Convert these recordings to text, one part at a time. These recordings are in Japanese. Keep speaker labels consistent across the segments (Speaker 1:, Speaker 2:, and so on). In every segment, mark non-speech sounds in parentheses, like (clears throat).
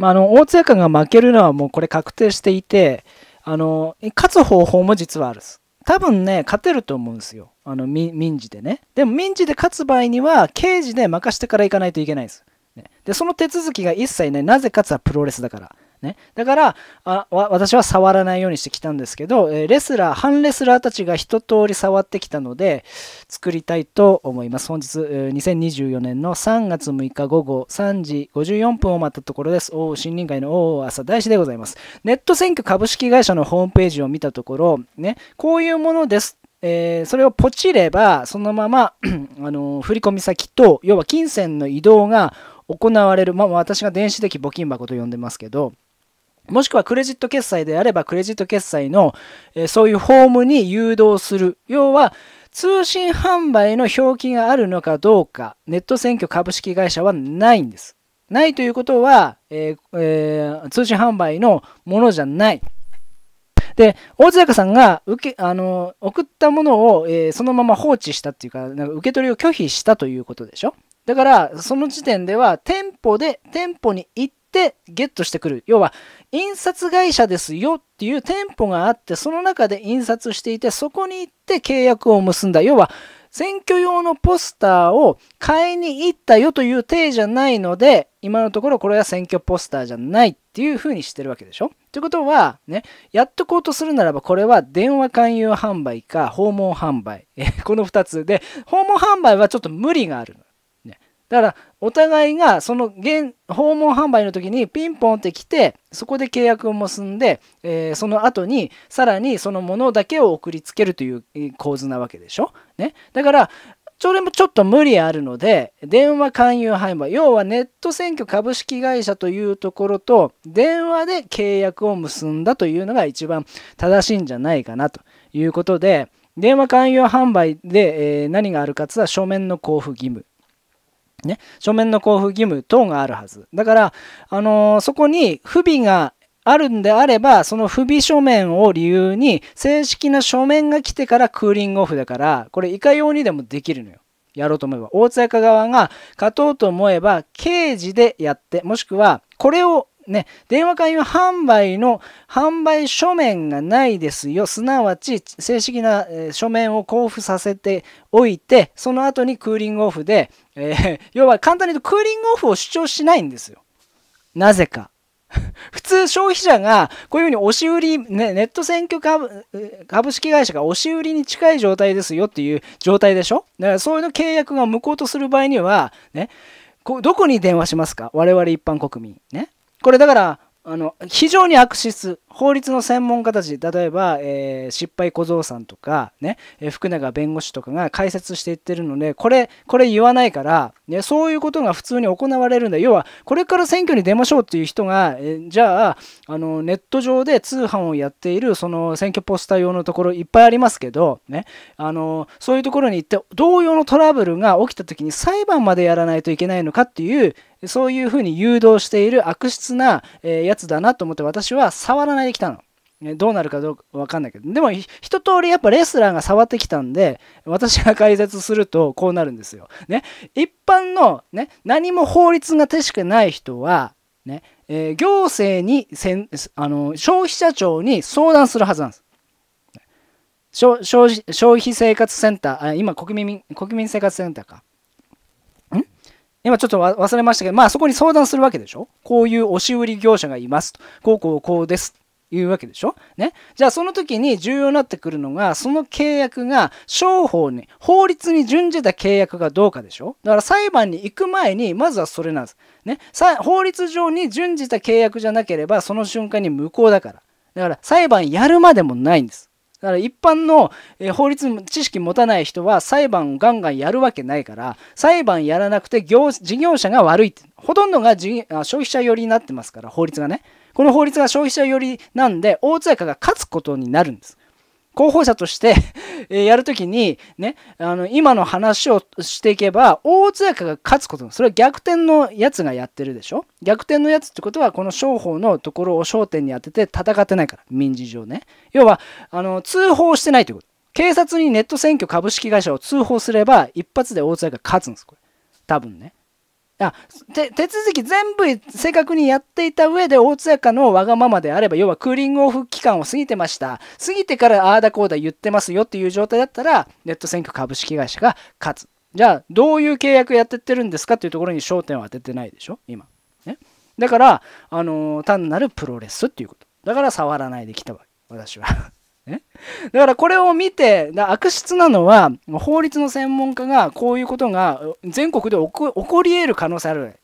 Speaker 1: まあ、あの、大津屋が負けるのはもうこれ確定していて、あの、勝つ方法も実はある多分ね、勝てると思うんですよ。あの、民事でね。でも民事で勝つ場合には、刑事で任してから行かないといけないです。ね、で、その手続きが一切ね、なぜ勝つはプロレスだから。ね、だからあ私は触らないようにしてきたんですけど、えレスラー反レスラーたちが一通り触ってきたので作りたいと思います本日、え2024年の3月6日午後3時54分を待ったところですお森林会のお朝大師でございますネット選挙株式会社のホームページを見たところ、ね、こういうものですえー、それをポチればそのまま (clears throat) あのー、振込先と要は金銭の移動が行われる、まあ、私が電子的募金箱と呼んでますけど、もしくはクレジット決済であればクレジット決済の、えそういうフォームに誘導する。要は通信販売の表記があるのかどうか、ネット選挙株式会社はないんです。ないということは、えーえー、通信販売のものじゃない。で、大津坂さんが受けあの送ったものを、えー、そのまま放置したっていうか、なんか受け取りを拒否したということでしょ。だから、その時点では店舗で、店舗に行っってゲットしてくる要は印刷会社ですよっていう店舗があってその中で印刷していてそこに行って契約を結んだ要は選挙用のポスターを買いに行ったよという体じゃないので今のところこれは選挙ポスターじゃないっていうふうにしてるわけでしょということはねやっとこうとするならばこれは電話勧誘販売か訪問販売 (laughs) この2つで訪問販売はちょっと無理があるのだから、お互いが、その現、訪問販売の時にピンポンって来て、そこで契約を結んで、えー、その後に、さらにそのものだけを送りつけるという構図なわけでしょ。ね。だから、それもちょっと無理あるので、電話勧誘販売、要はネット選挙株式会社というところと、電話で契約を結んだというのが一番正しいんじゃないかなということで、電話勧誘販売で、え何があるかつは書面の交付義務。ね、書面の交付義務等があるはず。だから、あのー、そこに不備があるんであれば、その不備書面を理由に、正式な書面が来てからクーリングオフだから、これいかようにでもできるのよ。やろうと思えば。大津屋側が勝とうと思えば、刑事でやって、もしくは、これをね、電話会誘販売の販売書面がないですよ。すなわち、正式な書面を交付させておいて、その後にクーリングオフで、えー、(laughs) 要は簡単に言うとクーリングオフを主張しないんですよ。なぜか。(laughs) 普通消費者がこういうふうに押し売り、ね、ネット選挙株株式会社が押し売りに近い状態ですよっていう状態でしょだからそういうの契約が無効とする場合には、ね、こどこに電話しますか我々一般国民。ね。これだから、あの、非常に悪質法律の専門家たち例えば、えー、失敗小僧さんとかね、えー、福永弁護士とかが解説していってるのでこれこれ言わないから、ね、そういうことが普通に行われるんだ要はこれから選挙に出ましょうっていう人が、えー、じゃああのネット上で通販をやっているその選挙ポスター用のところいっぱいありますけど、ね、あのそういうところに行って同様のトラブルが起きた時に裁判までやらないといけないのかっていうそういうふうに誘導している悪質な、えやつだなと思って私は触らないないできたの。どうなるかどうかわかんないけど、でも一通りやっぱレスラーが触ってきたんで、私が解説するとこうなるんですよ。ね、一般の、ね、何も法律がしかない人は、ね、えー、行政にせんあの消費者庁に相談するはずなんです。消消費生活センター、あ今国民、国民生活センターか。ん今ちょっと忘れましたけど、まあそこに相談するわけでしょこういう押し売り業者がいますと。こうこうこうです。いうわけでしょね。じゃあその時に重要になってくるのが、その契約が商法に、法律に準じた契約がどうかでしょだから裁判に行く前に、まずはそれなんです。ね。法律上に準じた契約じゃなければ、その瞬間に無効だから。だから裁判やるまでもないんです。だから一般の法律知識持たない人は裁判をガンガンやるわけないから裁判やらなくて業事業者が悪いってほとんどが消費者寄りになってますから法律がねこの法律が消費者寄りなんで、大津屋が勝つことになるんです。候補者として (laughs) やるときに、ね、あの今の話をしていけば、大津屋が勝つこと、それは逆転のやつがやってるでしょ逆転のやつってことは、この商法のところを焦点に当てて戦ってないから、民事上ね。要は、あの通報してないということ。警察にネット選挙株式会社を通報すれば、一発で大津屋が勝つんです、これ。多分ね。あ手手続き全部正確にやっていた上で大津かのわがままであれば要はクーリングオフ期間を過ぎてました過ぎてからああだこうだ言ってますよっていう状態だったらネット選挙株式会社が勝つじゃあどういう契約やってってるんですかっていうところに焦点を当ててないでしょ今、ね、だから、あのー、単なるプロレスっていうことだから触らないできたわけ私はね。だからこれを見て、悪質なのは、法律の専門家がこういうことが全国で起こり得る可能性ある。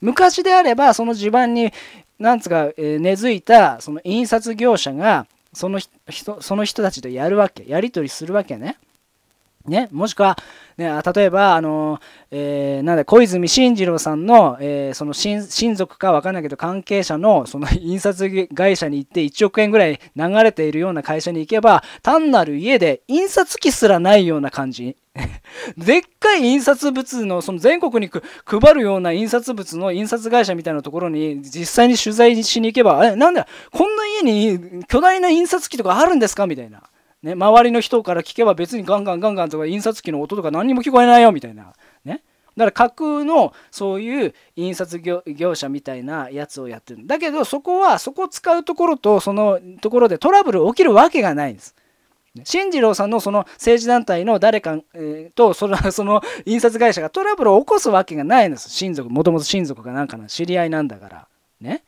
Speaker 1: 昔であれば、その地盤に、なんつか、えー、根付いた、その印刷業者が、その人、その人たちとやるわけ。やり取りするわけね。ね。もしくは、ね、例えば、あの、えー、なんだ、小泉進次郎さんの、えー、その親族かわかんないけど、関係者の、その (laughs) 印刷会社に行って1億円ぐらい流れているような会社に行けば、単なる家で印刷機すらないような感じ。(laughs) でっかい印刷物の、その全国に配るような印刷物の印刷会社みたいなところに実際に取材しに行けば、え、なんだ、こんな家に巨大な印刷機とかあるんですかみたいな。ね、周りの人から聞けば別にガンガンガンガンとか印刷機の音とか何にも聞こえないよみたいな。ね。だから架空のそういう印刷業者みたいなやつをやってる。だけどそこはそこを使うところとそのところでトラブル起きるわけがないんです。進次郎さんのその政治団体の誰か、えとそのその印刷会社がトラブルを起こすわけがないんです親族もともと親族がなんかの知り合いなんだからね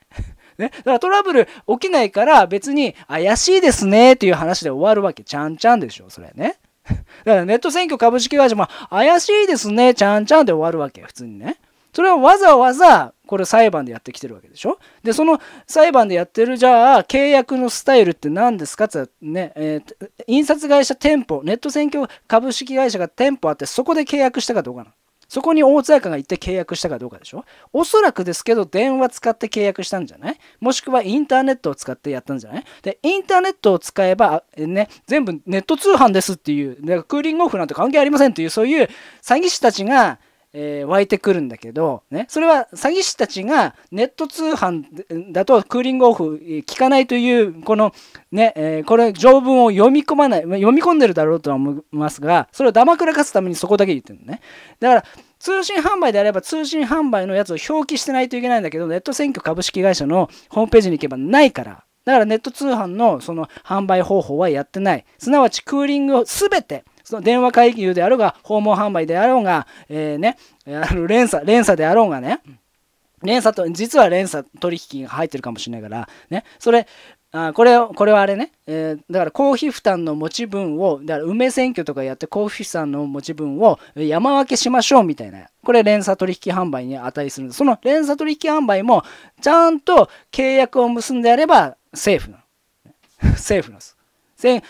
Speaker 1: ね。だからトラブル起きないから別に怪しいですねっていう話で終わるわけ。ちゃんちゃんでしょ、それね。(laughs) だからネット選挙株式会社も怪しいですね、ちゃんちゃんで終わるわけ。普通にね。それはわざわざこれ裁判でやってきてるわけでしょでその裁判でやってるじゃあ契約のスタイルって何ですかってね、えー、印刷会社店舗ネット選挙株式会社が店舗あってそこで契約したかどうかなそこに大津屋がって契約したかどうかでしょおそらくですけど、電話使って契約したんじゃないもしくはインターネットを使ってやったんじゃないで、インターネットを使えば、ね、全部ネット通販ですっていう、かクーリングオフなんて関係ありませんっていう、そういう詐欺師たちが、えー、湧いてくるんだけど、ね、それは詐欺師たちがネット通販だとクーリングオフ聞かないという、このね、えー、これ条文を読み込まない、読み込んでるだろうとは思いますが、それをだまくらかすためにそこだけ言ってるのね。だから、通信販売であれば通信販売のやつを表記してないといけないんだけど、ネット選挙株式会社のホームページに行けばないから、だからネット通販のその販売方法はやってない。すなわちクーリングを全てその電話会議であろうが、訪問販売であろうが、えー、ね、あ連鎖、連鎖であろうがね、連鎖と、実は連鎖取引が入ってるかもしれないから、ね、それ、あこれこれはあれね、えー、だから公費負担の持ち分を、だから梅選挙とかやって公費負担の持ち分を山分けしましょうみたいな、これ連鎖取引販売に値するです。その連鎖取引販売も、ちゃんと契約を結んであればセーフなの。セーフなんです。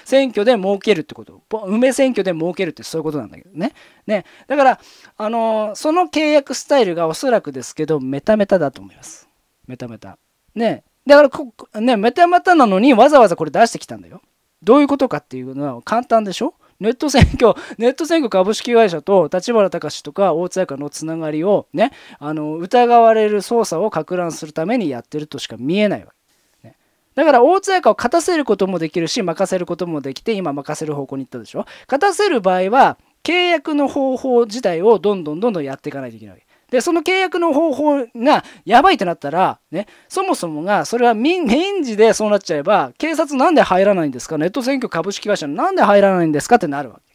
Speaker 1: 選挙で儲けるってこと梅選挙で儲けるってそういうことなんだけどね。ねだから、あのー、その契約スタイルがおそらくですけどメタメタだと思います。メタメタ。ねだからこ、ね、メタメタなのにわざわざこれ出してきたんだよ。どういうことかっていうのは簡単でしょネット選挙、ネット選挙株式会社と立花隆とか大津かのつながりをね、あの疑われる捜査をか乱するためにやってるとしか見えないわけ。だから大津かを勝たせることもできるし任せることもできて今任せる方向に行ったでしょ勝たせる場合は契約の方法自体をどんどんどんどんやっていかないといけないでその契約の方法がやばいってなったらねそもそもがそれは民事でそうなっちゃえば警察なんで入らないんですかネット選挙株式会社なんで入らないんですかってなるわけ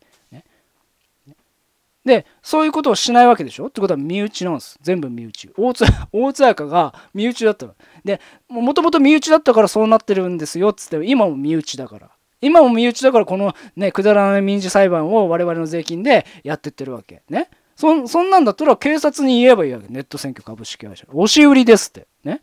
Speaker 1: で、そういうことをしないわけでしょってことは身内なんです。全部身内。大津、(laughs) 大津彩が身内だったの。で、もともと身内だったからそうなってるんですよっつって、今も身内だから。今も身内だからこのね、くだらない民事裁判を我々の税金でやってってるわけ。ね。そそんなんだったら警察に言えばいいわけ。ネット選挙株式会社。押し売りですって。ね。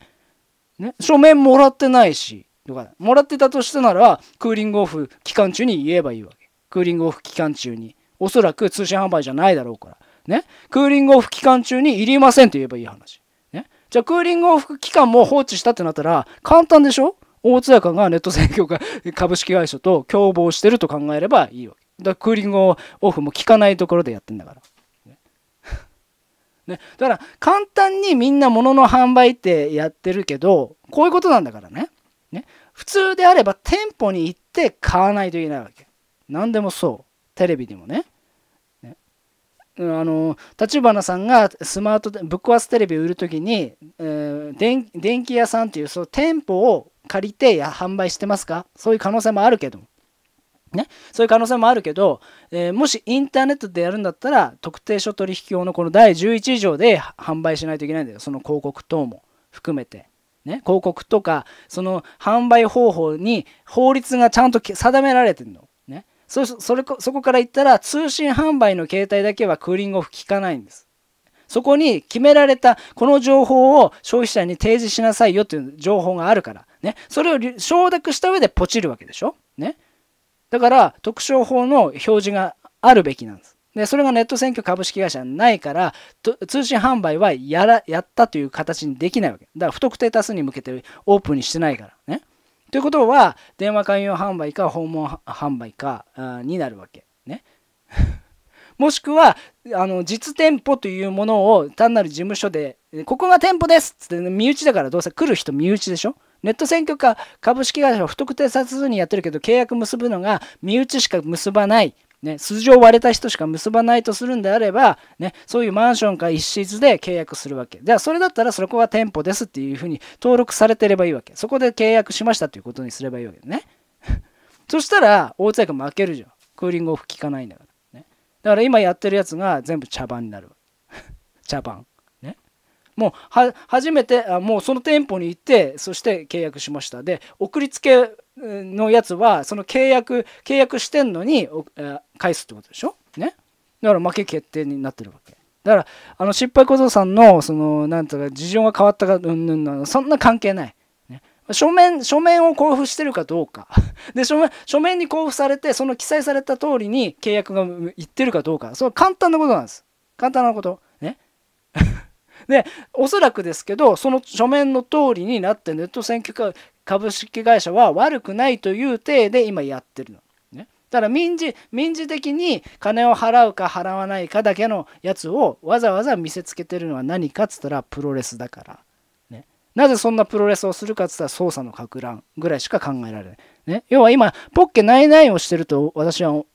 Speaker 1: ね。書面もらってないし。とか、もらってたとしてなら、クーリングオフ期間中に言えばいいわけ。クーリングオフ期間中に。おそらく通信販売じゃないだろうから。ね。クーリングオフ期間中にいりませんと言えばいい話。ね。じゃあクーリングオフ期間も放置したってなったら簡単でしょ大津屋館がネット選挙が株式会社と共謀してると考えればいいわけ。だからクーリングオフも効かないところでやってんだから。ね、(laughs) だから簡単にみんな物の販売ってやってるけどこういうことなんだからねね普通であれば店舗に行って買わないといけないわけ何でもそうテレビでもね。ねあの立花さんがスマートぶっ壊すテレビを売る時に、えー、電気屋さんっていうその店舗を借りて販売してますかそういう可能性もあるけどね、そういう可能性もあるけど、えー、もしインターネットでやるんだったら特定書取引法のこの第11条で販売しないといけないんだよその広告等も含めて、ね、広告とかその販売方法に法律がちゃんと定められてるのそそれそこから言ったら通信販売の携帯だけはクーリングオフ効かないんです。そこに決められたこの情報を消費者に提示しなさいよという情報があるから、ね、それを承諾した上でポチるわけでしょ。ね、だから特徴法の表示があるべきなんです。でそれがネット選挙株式会社ないから通信販売はやらやったという形にできないわけだから不特定多数に向けてオープンにしてないからねということは、電話勧誘販売か訪問販売かになるわけ。ね。(laughs) もしくは、あの、実店舗というものを単なる事務所で、ここが店舗ですつって、身内だからどうせ来る人身内でしょネット選挙か株式会社を不特定多数にやってるけど契約結ぶのが身内しか結ばないね、筋を割れた人しか結ばないとするんであれば、ね、そういうマンションか一室で契約するわけ。じゃあ、それだったらそこは店舗ですっていうふうに登録されてればいいわけ。そこで契約しましたということにすればいいわけね。(laughs) そしたら、大津君負けるじゃん。クーリングオフ効かないんだから。ね、だから今やってるやつが全部茶番になる茶番。もう初めてあもうその店舗に行ってそして契約しましたで送りつけのやつはその契約契約してんのに返すってことでしょねだから負け決定になってるわけだからあの失敗小僧さんのそのなんとか事情が変わったかうんうんそんな関係ない、ね、書面書面を交付してるかどうか (laughs) で書面書面に交付されてその記載された通りに契約がいってるかどうかそれは簡単なことなんです簡単なことでおそらくですけどその書面の通りになってネット選挙株式会社は悪くないという体で今やってるの。ね、だから民事民事的に金を払うか払わないかだけのやつをわざわざ見せつけてるのは何かっつったらプロレスだから。ね、なぜそんなプロレスをするかっつったら捜査のか乱ぐらいしか考えられない。ね、要は今ポッケないないをしてると私は思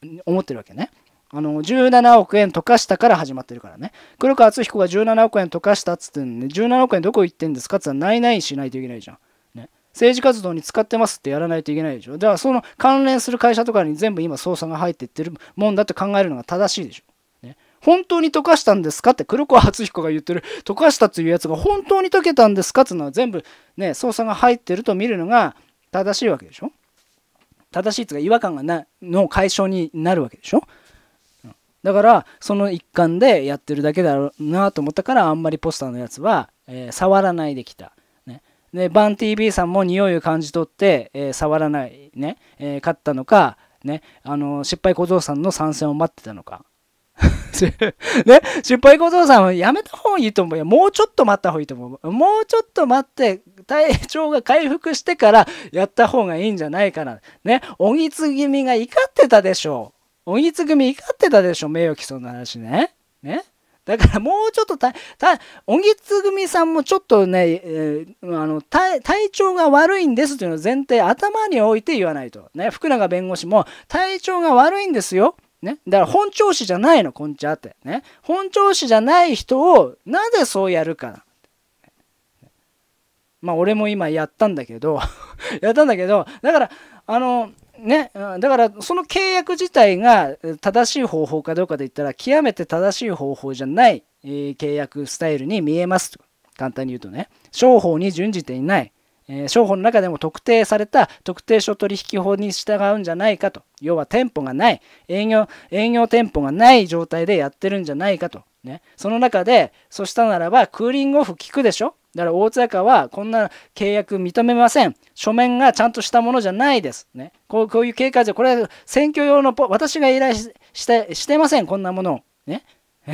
Speaker 1: ってるわけね。あの、17億円溶かしたから始まってるからね。黒川敦彦が17億円溶かしたっつってんね、17億円どこ行ってんですかっつったら、ないないしないといけないじゃん。ね。政治活動に使ってますってやらないといけないでしょ。だからその関連する会社とかに全部今捜査が入っていってるもんだって考えるのが正しいでしょ。ね。本当に溶かしたんですかって黒川敦彦が言ってる溶かしたというやつが本当に溶けたんですかっていうのは全部ね、捜査が入ってると見るのが正しいわけでしょ。正しいというか違和感がなの解消になるわけでしょ。だからその一環でやってるだけだろうなと思ったからあんまりポスターのやつは、えー、触らないできた。ね、でバン TV さんも匂いを感じ取って、えー、触らないね、えー、勝ったのか、ね、あの失敗小僧さんの参戦を待ってたのか。(laughs) ね、失敗小僧さんはやめた方がいいと思うよ。もうちょっと待った方がいいと思う。もうちょっと待って、体調が回復してからやった方がいいんじゃないかな。ね、おぎつ気味が怒ってたでしょう。おぎつ組怒ってたでしょ、名誉毀損の話ね。ねだからもうちょっとた、た、おぎつ組さんもちょっとね、えー、あの体、体調が悪いんですというのを前提、頭に置いて言わないと。ね、福永弁護士も、体調が悪いんですよ。ね、だから本調子じゃないの、こんちゃって。ね、本調子じゃない人を、なぜそうやるか。まあ、俺も今やったんだけど (laughs) やったんだけど、だから、あの、ね、だからその契約自体が正しい方法かどうかで言ったら極めて正しい方法じゃない、え契約スタイルに見えますと簡単に言うとね商法に準じていない、え商法の中でも特定された特定商取引法に従うんじゃないかと要は店舗がない営業営業店舗がない状態でやってるんじゃないかと、ね、その中でそしたならばクーリングオフ効くでしょだから大津坂はこんな契約認めません。書面がちゃんとしたものじゃないです。ね、こうこういう経過上、これは選挙用のポ、私が依頼してしてません、こんなものを。ね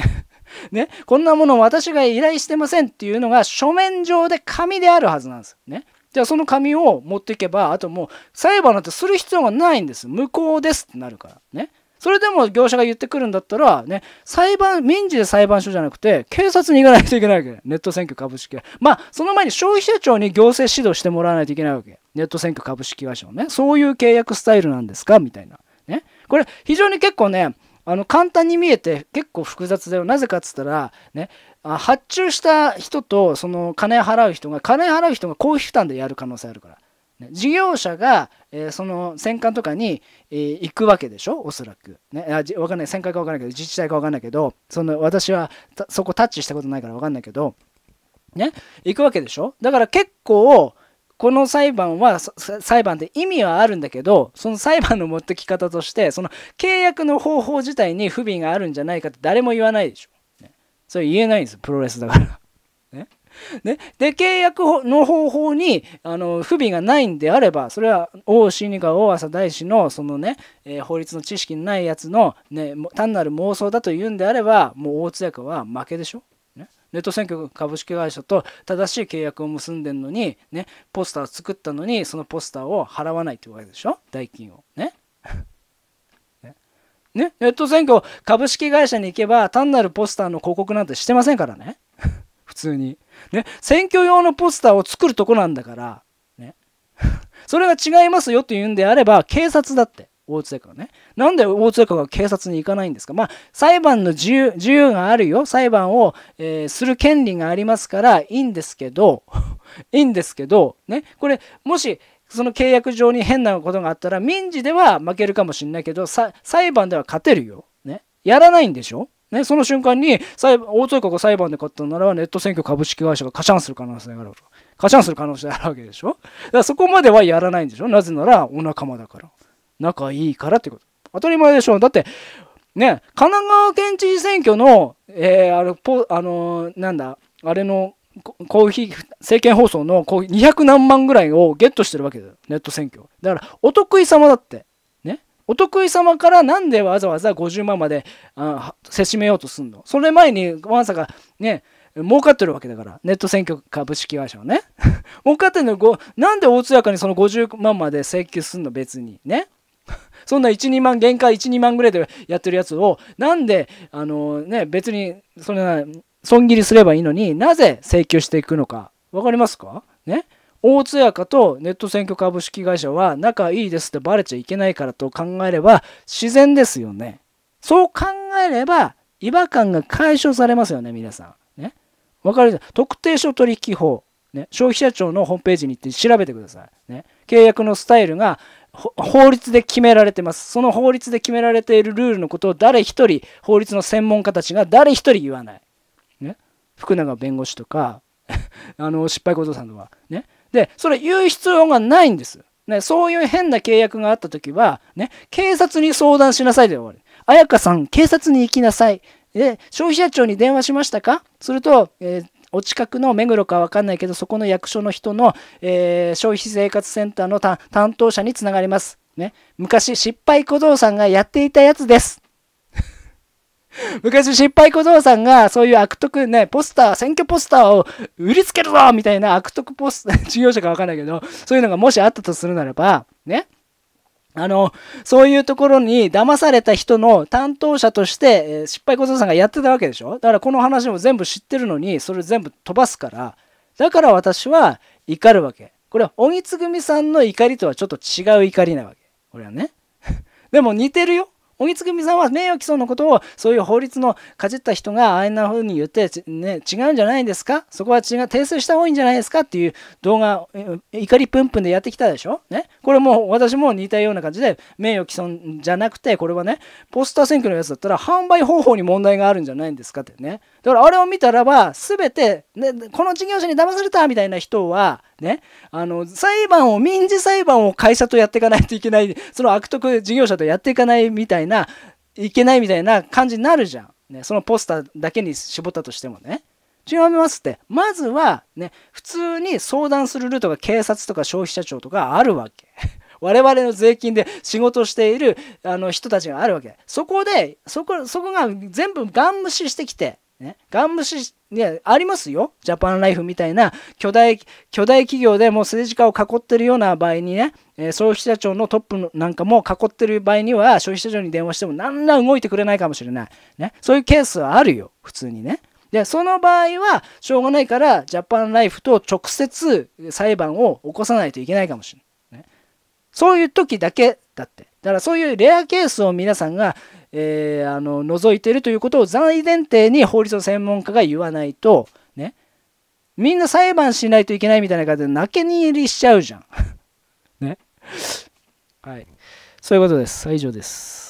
Speaker 1: (laughs) ね、こんなものを私が依頼してませんっていうのが書面上で紙であるはずなんです。ね、じゃあその紙を持っていけば、あともう裁判なんてする必要がないんです。無効ですってなるから。ね。それでも業者が言ってくるんだったら、ね、裁判、民事で裁判所じゃなくて、警察に行かないといけないわけ。ネット選挙株式会社。まあ、その前に消費者庁に行政指導してもらわないといけないわけ。ネット選挙株式会社をね。そういう契約スタイルなんですかみたいな。ね。これ、非常に結構ね、あの簡単に見えて結構複雑だよ。なぜかっつったら、ね、発注した人とその金払う人が金払う人が公費負担でやる可能性あるから事業者が、えー、その戦艦とかに、えー、行くわけでしょおそらく。ね、あわかんない戦艦かわかんないけど自治体かわかんないけどその私はそこタッチしたことないからわかんないけど、ね、行くわけでしょだから結構この裁判は裁判って意味はあるんだけどその裁判の持ってき方としてその契約の方法自体に不備があるんじゃないかって誰も言わないでしょ。ね、それ言えないんですプロレスだから。ね、で契約の方法にあの不備がないんであればそれは王死にか王朝大師のそのね、えー、法律の知識ないやつの、ね、単なる妄想だというんであればもう大津役は負けでしょ。ね、ネット選挙株式会社と正しい契約を結んでるのに、ね、ポスターを作ったのにそのポスターを払わないってわけでしょ代金を。ね (laughs) ね、ネット選挙株式会社に行けば単なるポスターの広告なんてしてませんからね。通に。ね、選挙用のポスターを作るとこなんだから、ね。(laughs) それが違いますよって言うんであれば、警察だって。大津役ね。なんで大津役が警察に行かないんですかまあ、裁判の自由、自由があるよ。裁判を、えー、する権利がありますから、いいんですけど、(laughs) いいんですけど、ね。これ、もし、その契約上に変なことがあったら、民事では負けるかもしれないけど、裁判では勝てるよ。ね。やらないんでしょね、その瞬間に裁大戸国が裁判で勝ったなら、ネット選挙株式会社がカシャンする可能性がある。カシャンする可能性があるわけでしょだからそこまではやらないんでしょなぜなら、お仲間だから。仲いいからってこと。当たり前でしょだって、ね、神奈川県知事選挙の、えー、あのポあのなんだ、あれの、コーヒー、政見放送のコーヒー200何万ぐらいをゲットしてるわけだよ。ネット選挙。だから、お得意様だって。お得意様からなんでわざわざ50万までせしめようとすんのそれ前にまさかね儲かってるわけだからネット選挙株式会社はね (laughs) 儲かってんの5なんで大津やかにその50万まで請求すんの別にね (laughs) そんな12万限界12万ぐらいでやってるやつをなんであのね別にそれな損切りすればいいのになぜ請求していくのか分かりますかね大津屋かとネット選挙株式会社は仲いいですってバレちゃいけないからと考えれば自然ですよね。そう考えれば違和感が解消されますよね、皆さん。ね。わかる特定商取引法。ね、消費者庁のホームページに行って調べてください。ね、契約のスタイルが法律で決められてます。その法律で決められているルールのことを誰一人、法律の専門家たちが誰一人言わない。ね、福永弁護士とか、(laughs) あの、失敗後藤さんとか、ね、で、それ言う必要がないんです。ね、そういう変な契約があった時は、ね、警察に相談しなさいで終わり。彩香さん、警察に行きなさい。で、消費者庁に電話しましたかすると、えー、お近くの目黒かわかんないけど、そこの役所の人の、えー、消費生活センターの担当者につながります。ね、昔、失敗小僧さんがやっていたやつです。(laughs) 昔失敗小僧さんがそういう悪徳ね、ポスター、選挙ポスターを売りつけるぞみたいな悪徳ポスター、(laughs) 事業者かわかんないけど、そういうのがもしあったとするならば、ね、あの、そういうところに騙された人の担当者として、えー、失敗小僧さんがやってたわけでしょだからこの話も全部知ってるのに、それ全部飛ばすから、だから私は怒るわけ。これは、鬼つぐみさんの怒りとはちょっと違う怒りなわけ。これはね。(laughs) でも似てるよ。小木さんは名誉毀損のことをそういう法律のかじった人がああんな風に言って、ね、違うんじゃないですかそこは違う訂正した方がいいんじゃないですかっていう動画 (laughs) 怒りプンプンでやってきたでしょ、ね、これも私も似たような感じで名誉毀損じゃなくてこれはねポスター選挙のやつだったら販売方法に問題があるんじゃないんですかってねだからあれを見たらば全て、ね、この事業者に騙されたみたいな人はね、あの裁判を民事裁判を会社とやっていかないといけないその悪徳事業者とやっていかないみたいないけないみたいな感じになるじゃん、ね、そのポスターだけに絞ったとしてもね違いますってまずはね普通に相談するルートが警察とか消費者庁とかあるわけ (laughs) 我々の税金で仕事しているあの人たちがあるわけそこでそこそこが全部ガン無視してきてね、ガン無視、ね、ありますよ。ジャパンライフみたいな巨大、巨大企業でもう政治家を囲ってるような場合にね、えー、消費者庁のトップなんかも囲ってる場合には、消費者庁に電話しても何ら動いてくれないかもしれない。ね、そういうケースはあるよ。普通にね。で、その場合は、しょうがないから、ジャパンライフと直接裁判を起こさないといけないかもしれない。ね、そういう時だけだって。だからそういうレアケースを皆さんがえー、あの覗いてるということを大前提に法律の専門家が言わないとねみんな裁判しないといけないみたいな感じで泣けに入りしちゃうじゃん (laughs) ねはいそういうことです以上です